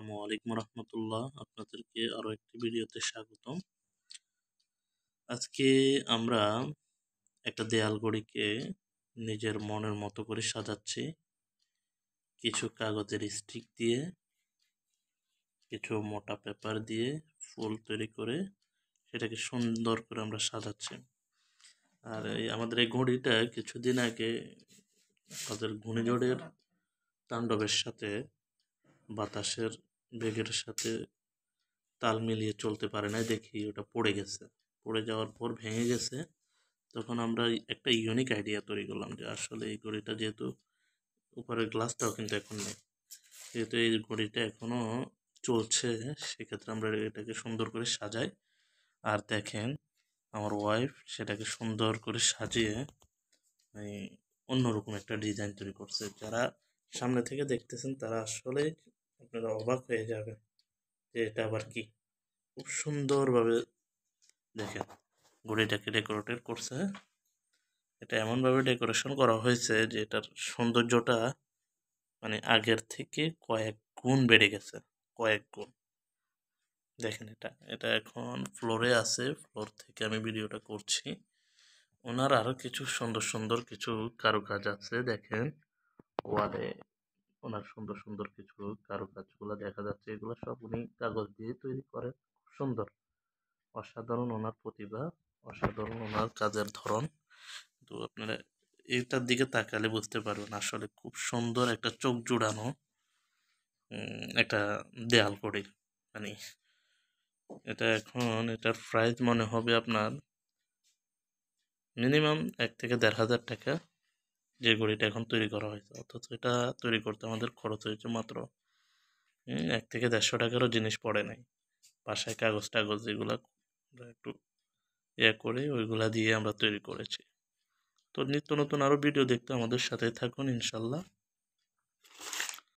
আসসালামু আলাইকুম রহমতুল্লাহ আপনাদেরকে আরও একটি ভিডিওতে স্বাগতম আজকে আমরা একটা দেয়াল গড়িকে নিজের মনের মতো করে সাজাচ্ছি কিছু কাগজের স্টিক দিয়ে কিছু মোটা পেপার দিয়ে ফুল তৈরি করে সেটাকে সুন্দর করে আমরা সাজাচ্ছি আর আমাদের এই ঘড়িটা কিছুদিন আগে আমাদের ঘূর্ণিঝড়ের তাণ্ডবের সাথে বাতাসের বেগের সাথে তাল মিলিয়ে চলতে পারে নাই দেখি ওটা পড়ে গেছে পড়ে যাওয়ার পর ভেঙে গেছে তখন আমরা একটা ইউনিক আইডিয়া তৈরি করলাম যে আসলে এই ঘড়িটা যেহেতু উপরের গ্লাসটাও কিন্তু এখন নেই যেহেতু এই ঘড়িটা এখনও চলছে সেক্ষেত্রে আমরা এটাকে সুন্দর করে সাজাই আর দেখেন আমার ওয়াইফ সেটাকে সুন্দর করে সাজিয়ে অন্যরকম একটা ডিজাইন তৈরি করছে যারা সামনে থেকে দেখতেছেন তারা আসলে আপনারা অবাক হয়ে যাবেন যে এটা আবার কি খুব সুন্দরভাবে দেখেন ঘড়িটাকে ডেকোরেটেড করছে হ্যাঁ? এটা এমনভাবে ডেকোরেশন করা হয়েছে যে এটার সৌন্দর্যটা মানে আগের থেকে কয়েক গুণ বেড়ে গেছে কয়েক গুণ দেখেন এটা এটা এখন ফ্লোরে আছে ফ্লোর থেকে আমি ভিডিওটা করছি ওনার আরও কিছু সুন্দর সুন্দর কিছু কারুকাজ আছে দেখেন ওয়ালে ওনার সুন্দর সুন্দর কিছু কারুকাজগুলো দেখা যাচ্ছে এগুলো সব উনি কাগজ দিয়ে তৈরি করেন খুব সুন্দর অসাধারণ ওনার প্রতিভা অসাধারণ ওনার কাজের ধরন তো আপনারা এটার দিকে তাকালে বুঝতে পারবেন আসলে খুব সুন্দর একটা চোখ জুড়ানো একটা দেয়াল করে মানে এটা এখন এটার প্রাইস মনে হবে আপনার মিনিমাম এক থেকে দেড় হাজার টাকা যে ঘড়িটা এখন তৈরি করা হয়েছে অর্থাৎ এটা তৈরি করতে আমাদের খরচ হয়েছে মাত্র এক থেকে দেড়শো টাকারও জিনিস পড়ে নাই পাশায় কাগজ টাগজ যেগুলো একটু ইয়ে করে ওইগুলা দিয়ে আমরা তৈরি করেছি তো নিত্য নতুন আরও ভিডিও দেখতে আমাদের সাথে থাকুন ইনশাল্লাহ